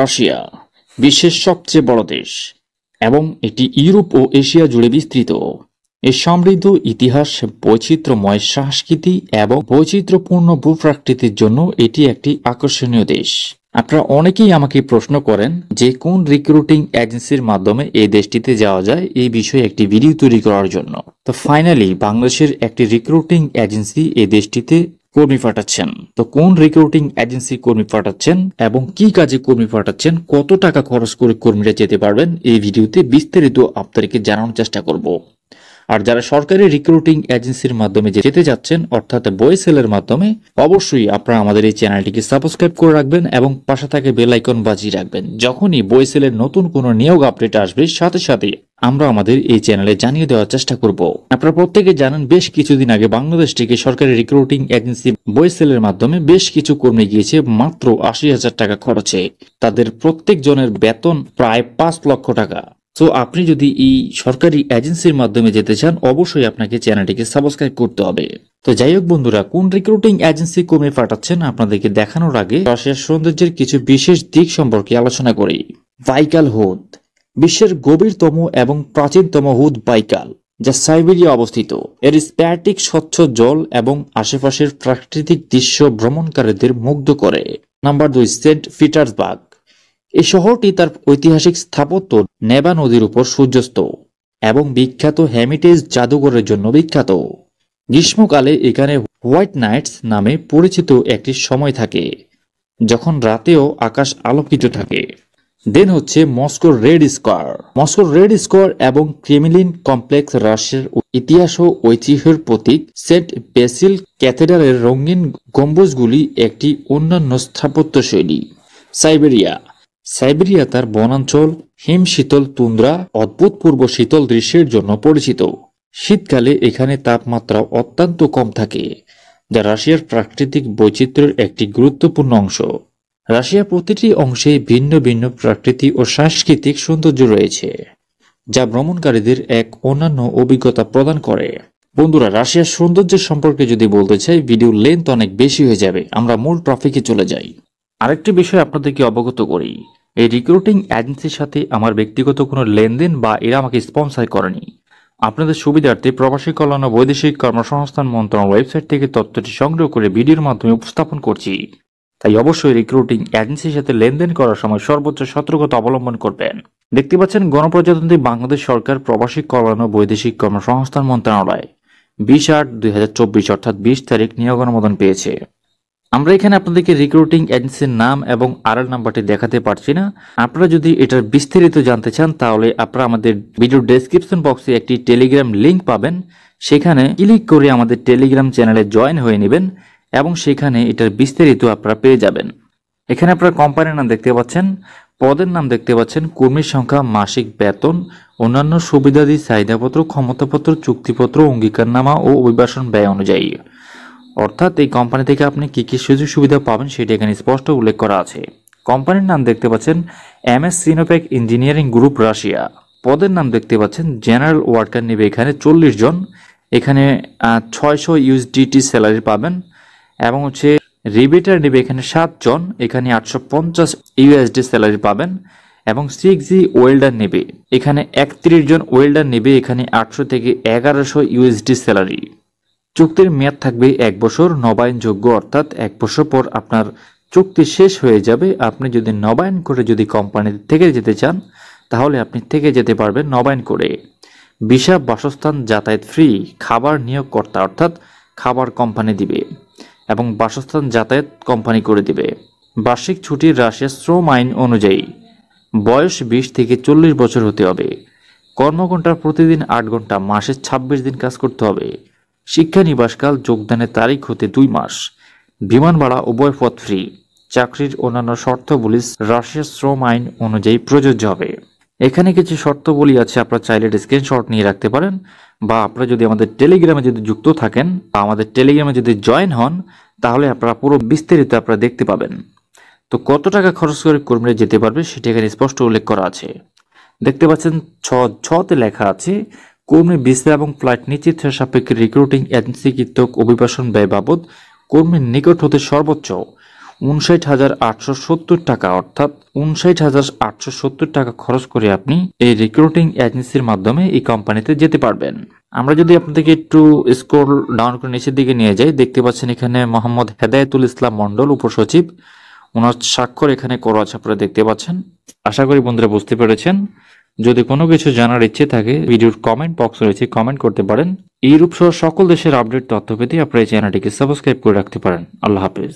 Russia বিশ্বের সবচেয়ে বড় দেশ এবং এটি ইউরোপ ও এশিয়া জুড়ে বিস্তৃত এর সমৃদ্ধ ইতিহাস বৈচিত্র্যময় সংস্কৃতি এবং বৈচিত্র্যপূর্ণ ভূপ্রাকৃতির জন্য এটি একটি আকর্ষণীয় দেশ আপনারা অনেকেই আমাকে প্রশ্ন করেন যে কোন রিক্রুটিং এজেন্সির মাধ্যমে এই দেশটিতে যাওয়া যায় এই বিষয়ে একটি ভিডিও তৈরি করার জন্য তো ফাইনালি বাংলাদেশের একটি রিক্রুটিং এজেন্সি এই দেশটিতে কর্মী পাঠাচ্ছেন তো কোন রিক্রুটিং এজেন্সি কর্মী পাঠাচ্ছেন এবং কি কাজে কর্মী পাঠাচ্ছেন কত টাকা খরচ করে কর্মীরা যেতে পারবেন এই ভিডিওতে বিস্তারিত আপনাদেরকে জানানোর চেষ্টা করব আর যারা সরকারি রিক্রুটিং এজেন্সির মাধ্যমে যেতে যাচ্ছেন অর্থাৎ বই সেলের মাধ্যমে অবশ্যই আপনারা আমাদের এই চ্যানেলটিকে সাবস্ক্রাইব করে রাখবেন এবং পাশে থাকে বেলাইকন বাজিয়ে রাখবেন যখনই বই সেলের নতুন কোনো নিয়োগ আপডেট আসবে সাথে সাথে আমরা আমাদের এই চ্যানেলে জানিয়ে দেওয়ার চেষ্টা করব আপনারা প্রত্যেকে জানেন বেশ কিছুদিন আগে বাংলাদেশ থেকে সরকারি রিক্রুটিং এজেন্সি সেলের মাধ্যমে বেশ কিছু কর্মী গিয়েছে মাত্র আশি হাজার টাকা খরচে তাদের প্রত্যেকজনের বেতন প্রায় পাঁচ লক্ষ টাকা তো আপনি যদি এই সরকারি এজেন্সির মাধ্যমে যেতে চান অবশ্যই আপনাকে চ্যানেলটিকে সাবস্ক্রাইব করতে হবে তো যাই হোক বন্ধুরা কোন রিক্রুটিং এজেন্সি কমে পাঠাচ্ছেন আপনাদেরকে দেখানোর আগে রাশিয়ার সৌন্দর্যের কিছু বিশেষ দিক সম্পর্কে আলোচনা করি বাইকাল হুদ বিশ্বের গভীরতম এবং প্রাচীনতম হুদ বাইকাল যা সাইবেরিয়া অবস্থিত এর স্প্যাটিক স্বচ্ছ জল এবং আশেপাশের প্রাকৃতিক দৃশ্য ভ্রমণকারীদের মুগ্ধ করে নাম্বার দুই সেন্ট পিটার্সবার্গ এই শহরটি তার ঐতিহাসিক স্থাপত্য নেবা নদীর উপর সূর্যস্ত এবং বিখ্যাত হ্যামিটেজ জাদুঘরের জন্য বিখ্যাত গ্রীষ্মকালে এখানে হোয়াইট নাইটস নামে পরিচিত একটি সময় থাকে যখন রাতেও আকাশ আলোকিত থাকে দেন হচ্ছে মস্কোর রেড স্কোয়ার মস্কোর রেড স্কোয়ার এবং ক্রেমিলিন কমপ্লেক্স রাশিয়ার ইতিহাস ও ঐতিহ্যের প্রতীক সেন্ট বেসিল ক্যাথেড্রালের রঙিন গম্বুজগুলি একটি অন্যান্য স্থাপত্য শৈলী সাইবেরিয়া সাইবেরিয়া তার বনাঞ্চল শীতল তুন্দ্রা অদ্ভুত পূর্ব শীতল দৃশ্যের জন্য পরিচিত শীতকালে এখানে তাপমাত্রা অত্যন্ত কম থাকে যা রাশিয়ার প্রাকৃতিক বৈচিত্র্যের একটি গুরুত্বপূর্ণ অংশ রাশিয়ার প্রতিটি অংশে ভিন্ন ভিন্ন প্রাকৃতিক ও সাংস্কৃতিক সৌন্দর্য রয়েছে যা ভ্রমণকারীদের এক অন্যান্য অভিজ্ঞতা প্রদান করে বন্ধুরা রাশিয়ার সৌন্দর্য সম্পর্কে যদি বলতে চাই ভিডিও লেন্থ অনেক বেশি হয়ে যাবে আমরা মূল ট্রফিকে চলে যাই আরেকটি বিষয় আপনাদেরকে অবগত করি এই রিক্রুটিং এজেন্সির সাথে আমার ব্যক্তিগত কোনো লেনদেন বা এরা আমাকে স্পন্সার করেনি আপনাদের সুবিধার্থে প্রবাসী কল্যাণ ও বৈদেশিক কর্মসংস্থান মন্ত্রণালয় ওয়েবসাইট থেকে তথ্যটি সংগ্রহ করে ভিডিওর মাধ্যমে উপস্থাপন করছি তাই অবশ্যই রিক্রুটিং এজেন্সির সাথে লেনদেন করার সময় সর্বোচ্চ সতর্কতা অবলম্বন করবেন দেখতে পাচ্ছেন গণপ্রজাতন্ত্রী বাংলাদেশ সরকার প্রবাসী কল্যাণ ও বৈদেশিক কর্মসংস্থান মন্ত্রণালয় বিশ আট দুই অর্থাৎ বিশ তারিখ নিয়োগ অনুমোদন পেয়েছে আমরা এখানে আপনাদেরকে রিক্রুটিং এজেন্সির নাম এবং আরআর নাম্বারটি দেখাতে পারছি না আপনারা যদি এটার বিস্তারিত জানতে চান তাহলে আপনারা আমাদের ভিডিও ডেসক্রিপশন বক্সে একটি টেলিগ্রাম লিংক পাবেন সেখানে ক্লিক করে আমাদের টেলিগ্রাম চ্যানেলে জয়েন হয়ে নেবেন এবং সেখানে এটার বিস্তারিত আপনারা পেয়ে যাবেন এখানে আপনারা কোম্পানির নাম দেখতে পাচ্ছেন পদের নাম দেখতে পাচ্ছেন কর্মীর সংখ্যা মাসিক বেতন অন্যান্য সুবিধাদি চাহিদাপত্র ক্ষমতাপত্র চুক্তিপত্র অঙ্গীকারনামা ও অভিবাসন ব্যয় অনুযায়ী অর্থাৎ এই কোম্পানি থেকে আপনি কী কী সুযোগ সুবিধা পাবেন সেটি এখানে স্পষ্ট উল্লেখ করা আছে কোম্পানির নাম দেখতে পাচ্ছেন M S Sinopec engineering group Russia পদের নাম দেখতে পাচ্ছেন জেনারেল ওয়ার্কার নেবে এখানে চল্লিশ জন এখানে ছয়শো ইউএসডিটি স্যালারি পাবেন এবং হচ্ছে রিবেটার নেবে এখানে সাতজন এখানে আটশো পঞ্চাশ ইউএসডি স্যালারি পাবেন এবং সিক্স জি ওয়েল্ডার নেবে এখানে একত্রিশ জন ওয়েল্ডার নেবে এখানে আটশো থেকে এগারোশো ইউএসডি স্যালারি চুক্তির মেয়াদ থাকবে এক বছর নবায়নযোগ্য অর্থাৎ এক বছর পর আপনার চুক্তি শেষ হয়ে যাবে আপনি যদি নবায়ন করে যদি কোম্পানি থেকে যেতে চান তাহলে আপনি থেকে যেতে পারবেন নবায়ন করে বিশা বাসস্থান যাতায়াত ফ্রি খাবার নিয়োগকর্তা অর্থাৎ খাবার কোম্পানি দিবে এবং বাসস্থান যাতায়াত কোম্পানি করে দিবে বার্ষিক ছুটির রাশিয়া শ্রম আইন অনুযায়ী বয়স বিশ থেকে চল্লিশ বছর হতে হবে কর্মঘণ্টা প্রতিদিন আট ঘন্টা মাসে ২৬ দিন কাজ করতে হবে শিক্ষানিবাসকাল যোগদানের তারিখ হতে দুই মাস বিমান ভাড়া উভয় পথ ফ্রি চাকরির অন্যান্য শর্তবলী রাশিয়ার শ্রম আইন অনুযায়ী প্রযোজ্য হবে এখানে কিছু শর্তবলী আছে আপনারা চাইলে স্ক্রিনশট নিয়ে রাখতে পারেন বা আপনারা যদি আমাদের টেলিগ্রামে যদি যুক্ত থাকেন বা আমাদের টেলিগ্রামে যদি জয়েন হন তাহলে আপনারা পুরো বিস্তারিত আপনারা দেখতে পাবেন তো কত টাকা খরচ করে কর্মীরা যেতে পারবে সেটা এখানে স্পষ্ট উল্লেখ করা আছে দেখতে পাচ্ছেন ছ ছতে লেখা আছে কর্মী ভিসা এবং ফ্লাইট নিশ্চিতের সাপেক্ষে রিক্রুটিং এজেন্সি কৃতক অভিবাসন ব্যয় বাবদ কর্মীর নিকট হতে সর্বোচ্চ উনষাট হাজার আটশো সত্তর টাকা অর্থাৎ উনষাট হাজার আটশো সত্তর টাকা খরচ করে আপনি এই রিক্রুটিং এজেন্সির মাধ্যমে এই কোম্পানিতে যেতে পারবেন আমরা যদি আপনাদেরকে একটু স্কোর ডাউন করে নিচের দিকে নিয়ে যাই দেখতে পাচ্ছেন এখানে মোহাম্মদ হেদায়তুল ইসলাম মন্ডল উপসচিব ওনার স্বাক্ষর এখানে করা আছে আপনারা দেখতে পাচ্ছেন আশা করি বন্ধুরা বুঝতে পেরেছেন যদি কোনো কিছু জানার ইচ্ছে থাকে ভিডিওর কমেন্ট বক্স রয়েছে কমেন্ট করতে পারেন এইরূপ সহ সকল দেশের আপডেট তথ্য পেতে আপনার এই চ্যানেলটিকে সাবস্ক্রাইব করে রাখতে পারেন আল্লাহ হাফেজ